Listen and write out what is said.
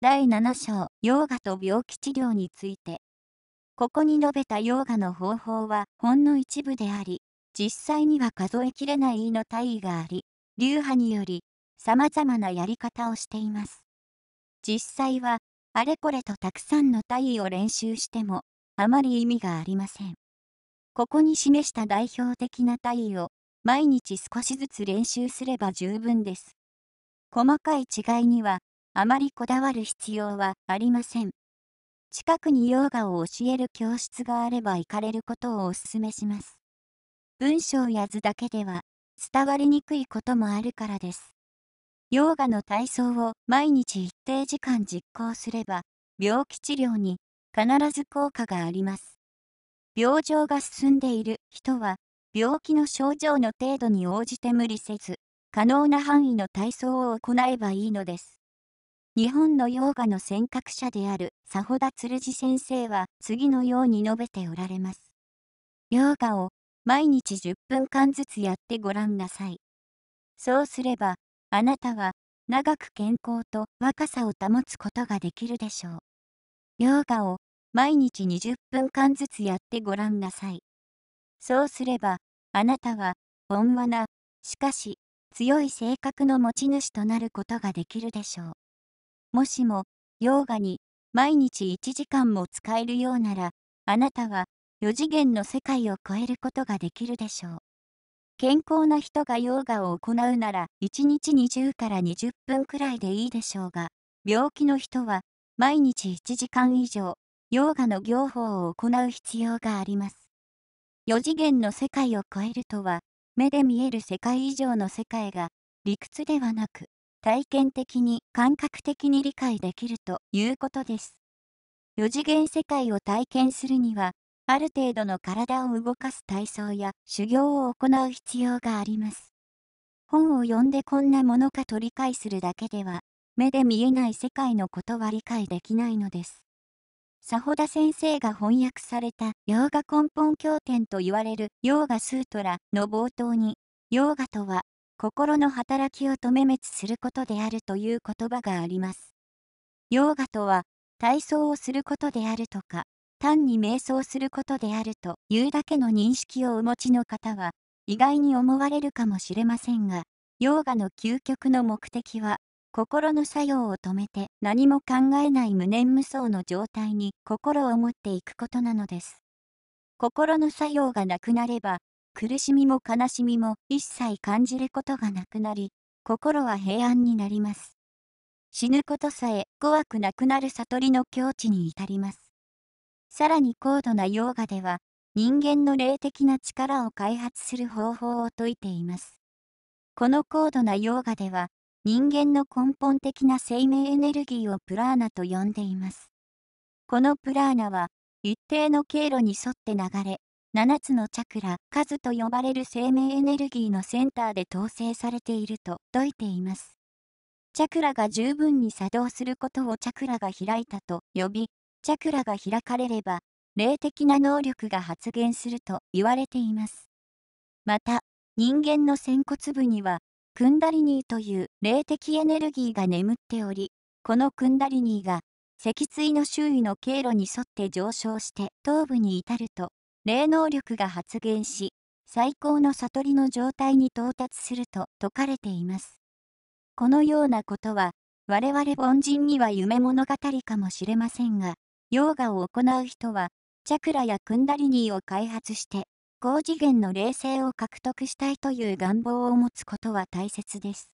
第7章ヨーガと病気治療についてここに述べたヨーガの方法はほんの一部であり実際には数えきれない胃の体位があり流派により様々なやり方をしています実際はあれこれとたくさんの体位を練習してもあまり意味がありませんここに示した代表的な体位を毎日少しずつ練習すれば十分です細かい違いにはあまりこだわる必要はありません。近くにヨガを教える教室があれば行かれることをお勧めします。文章や図だけでは伝わりにくいこともあるからです。ヨガの体操を毎日一定時間実行すれば、病気治療に必ず効果があります。病状が進んでいる人は、病気の症状の程度に応じて無理せず、可能な範囲の体操を行えばいいのです。日本のヨーガの尖閣者である佐保田鶴次先生は次のように述べておられます。ヨーガを毎日10分間ずつやってごらんなさい。そうすれば、あなたは長く健康と若さを保つことができるでしょう。ヨーガを毎日20分間ずつやってごらんなさい。そうすれば、あなたは温和な、しかし強い性格の持ち主となることができるでしょう。もしも、ヨーガに毎日1時間も使えるようなら、あなたは4次元の世界を超えることができるでしょう。健康な人がヨーガを行うなら、1日20から20分くらいでいいでしょうが、病気の人は毎日1時間以上、ヨーガの行法を行う必要があります。4次元の世界を超えるとは、目で見える世界以上の世界が、理屈ではなく、体験的に感覚的に理解できるということです。4次元世界を体験するには、ある程度の体を動かす体操や修行を行う必要があります。本を読んでこんなものかと理解するだけでは、目で見えない世界のことは理解できないのです。佐保田先生が翻訳されたヨーガ根本経典と言われるヨーガスートラの冒頭に、ヨーガとは心の働きを止め滅することであるという言葉があります。ヨーガとは、体操をすることであるとか、単に瞑想することであるというだけの認識をお持ちの方は、意外に思われるかもしれませんが、ヨーガの究極の目的は、心の作用を止めて何も考えない無念無想の状態に心を持っていくことなのです。心の作用がなくなれば、苦しみも悲しみも一切感じることがなくなり、心は平安になります。死ぬことさえ怖くなくなる悟りの境地に至ります。さらに高度なヨーガでは、人間の霊的な力を開発する方法を説いています。この高度なヨーガでは、人間の根本的な生命エネルギーをプラーナと呼んでいます。このプラーナは、一定の経路に沿って流れ、7つのチャクラ、数と呼ばれる生命エネルギーのセンターで統制されていると説いています。チャクラが十分に作動することをチャクラが開いたと呼び、チャクラが開かれれば、霊的な能力が発現すると言われています。また、人間の仙骨部には、クンダリニーという霊的エネルギーが眠っており、このクンダリニーが、脊椎の周囲の経路に沿って上昇して頭部に至ると霊能力が発現し、最高の悟りの状態に到達すると説かれています。このようなことは、我々凡人には夢物語かもしれませんが、ヨーガを行う人は、チャクラやクンダリニーを開発して、高次元の霊性を獲得したいという願望を持つことは大切です。